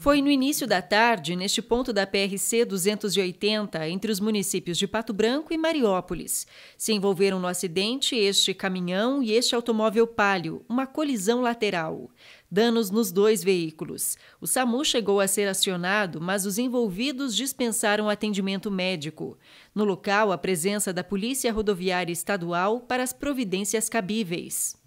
Foi no início da tarde, neste ponto da PRC 280, entre os municípios de Pato Branco e Mariópolis. Se envolveram no acidente este caminhão e este automóvel palio, uma colisão lateral. Danos nos dois veículos. O SAMU chegou a ser acionado, mas os envolvidos dispensaram atendimento médico. No local, a presença da Polícia Rodoviária Estadual para as providências cabíveis.